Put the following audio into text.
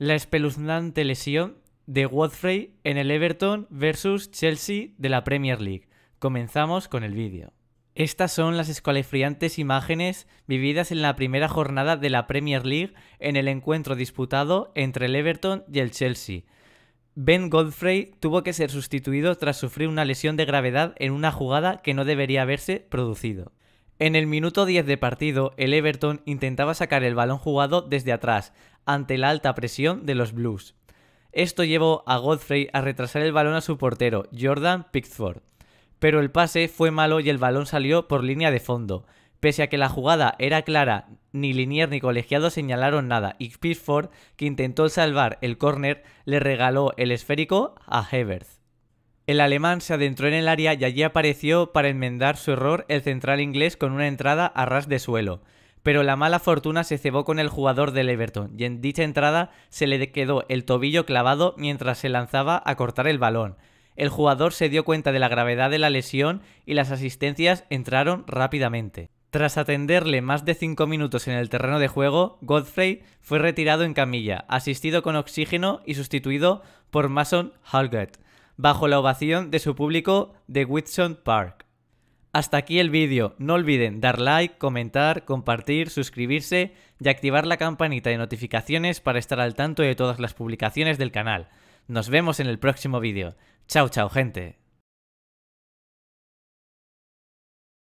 la espeluznante lesión de Godfrey en el Everton versus Chelsea de la Premier League. Comenzamos con el vídeo. Estas son las escalofriantes imágenes vividas en la primera jornada de la Premier League en el encuentro disputado entre el Everton y el Chelsea. Ben Godfrey tuvo que ser sustituido tras sufrir una lesión de gravedad en una jugada que no debería haberse producido. En el minuto 10 de partido, el Everton intentaba sacar el balón jugado desde atrás, ante la alta presión de los Blues. Esto llevó a Godfrey a retrasar el balón a su portero, Jordan Pickford. Pero el pase fue malo y el balón salió por línea de fondo. Pese a que la jugada era clara, ni Linier ni colegiado señalaron nada y Pickford, que intentó salvar el córner, le regaló el esférico a Heberth. El alemán se adentró en el área y allí apareció para enmendar su error el central inglés con una entrada a ras de suelo. Pero la mala fortuna se cebó con el jugador del Everton y en dicha entrada se le quedó el tobillo clavado mientras se lanzaba a cortar el balón. El jugador se dio cuenta de la gravedad de la lesión y las asistencias entraron rápidamente. Tras atenderle más de 5 minutos en el terreno de juego, Godfrey fue retirado en camilla, asistido con oxígeno y sustituido por Mason Halgett bajo la ovación de su público de Whitson Park. Hasta aquí el vídeo, no olviden dar like, comentar, compartir, suscribirse y activar la campanita de notificaciones para estar al tanto de todas las publicaciones del canal. Nos vemos en el próximo vídeo. Chao, chao gente.